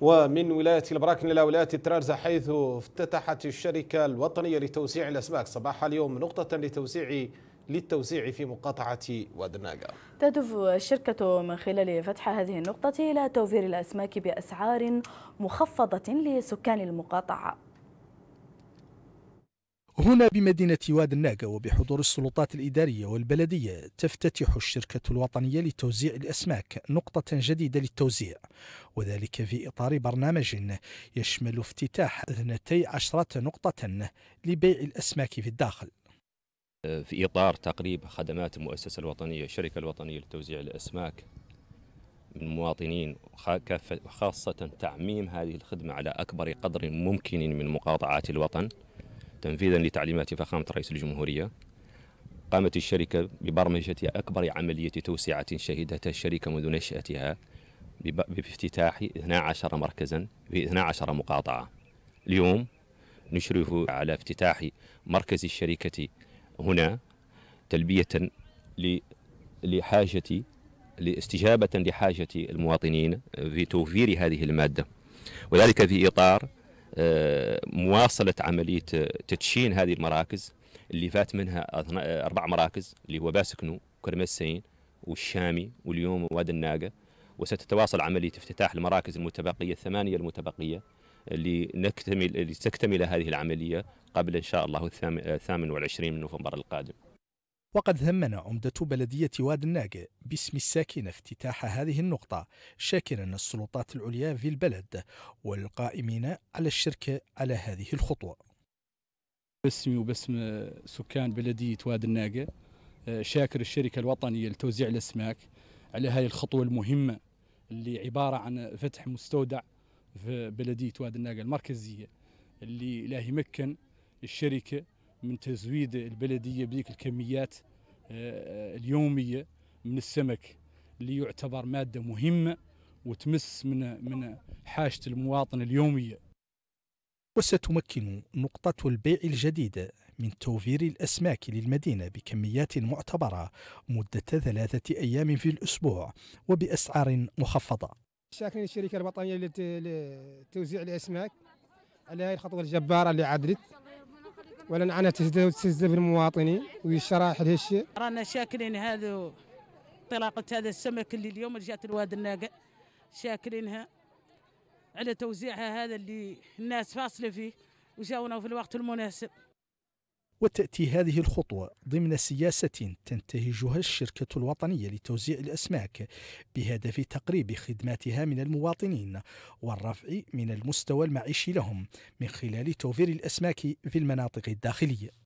ومن ولاية البراكن إلى ولاية الترارزة حيث افتتحت الشركة الوطنية لتوسيع الأسماك صباح اليوم نقطة لتوسيع للتوزيع في مقاطعة ودناقة تهدف الشركة من خلال فتح هذه النقطة إلى توفير الأسماك بأسعار مخفضة لسكان المقاطعة هنا بمدينة واد الناقة وبحضور السلطات الإدارية والبلدية تفتتح الشركة الوطنية لتوزيع الأسماك نقطة جديدة للتوزيع وذلك في إطار برنامج يشمل افتتاح 12 نقطة لبيع الأسماك في الداخل في إطار تقريب خدمات المؤسسة الوطنية الشركة الوطنية لتوزيع الأسماك من مواطنين وخاصة تعميم هذه الخدمة على أكبر قدر ممكن من مقاطعات الوطن تنفيذا لتعليمات فخامة رئيس الجمهورية قامت الشركة ببرمجة أكبر عملية توسعة شهدتها الشركة منذ نشأتها بافتتاح 12 مركزا في 12 مقاطعة اليوم نشرف على افتتاح مركز الشركة هنا تلبية لحاجة لاستجابة لحاجة المواطنين في توفير هذه المادة وذلك في إطار آه، مواصله عمليه آه، تدشين هذه المراكز اللي فات منها آه، اربع مراكز اللي هو باسكنو السين والشامي واليوم وادي الناقه وستتواصل عمليه افتتاح المراكز المتبقيه الثمانيه المتبقيه لنكتمل لتكتمل هذه العمليه قبل ان شاء الله الثامن والعشرين من نوفمبر القادم وقد ثمن عمدة بلدية واد الناقة باسم الساكنة افتتاح هذه النقطة شاكرا السلطات العليا في البلد والقائمين على الشركة على هذه الخطوة باسمي وباسم سكان بلدية واد الناقة شاكر الشركة الوطنية لتوزيع الأسماك على هذه الخطوة المهمة اللي عبارة عن فتح مستودع في بلدية واد الناقة المركزية اللي لا يمكن الشركة من تزويد البلديه بذيك الكميات آه، آه، اليوميه من السمك اللي يعتبر ماده مهمه وتمس من من حاجه المواطن اليوميه. وستمكن نقطة البيع الجديدة من توفير الأسماك للمدينة بكميات معتبرة مدة ثلاثة أيام في الأسبوع وبأسعار مخفضة شاكرين الشركة الوطنية لتوزيع الأسماك على هذه الخطوة الجبارة اللي عدلت ولا ولنعنة تزدهر بالمواطنين ويشرح هذا الشيء رانا شاكرين هذا طلاقة هذا السمك اللي اليوم رجعت الواد الناقة شاكرينها على توزيعها هذا اللي الناس فاصلة فيه وجاونا في الوقت المناسب وتأتي هذه الخطوة ضمن سياسة تنتهجها الشركة الوطنية لتوزيع الأسماك بهدف تقريب خدماتها من المواطنين والرفع من المستوى المعيشي لهم من خلال توفير الأسماك في المناطق الداخلية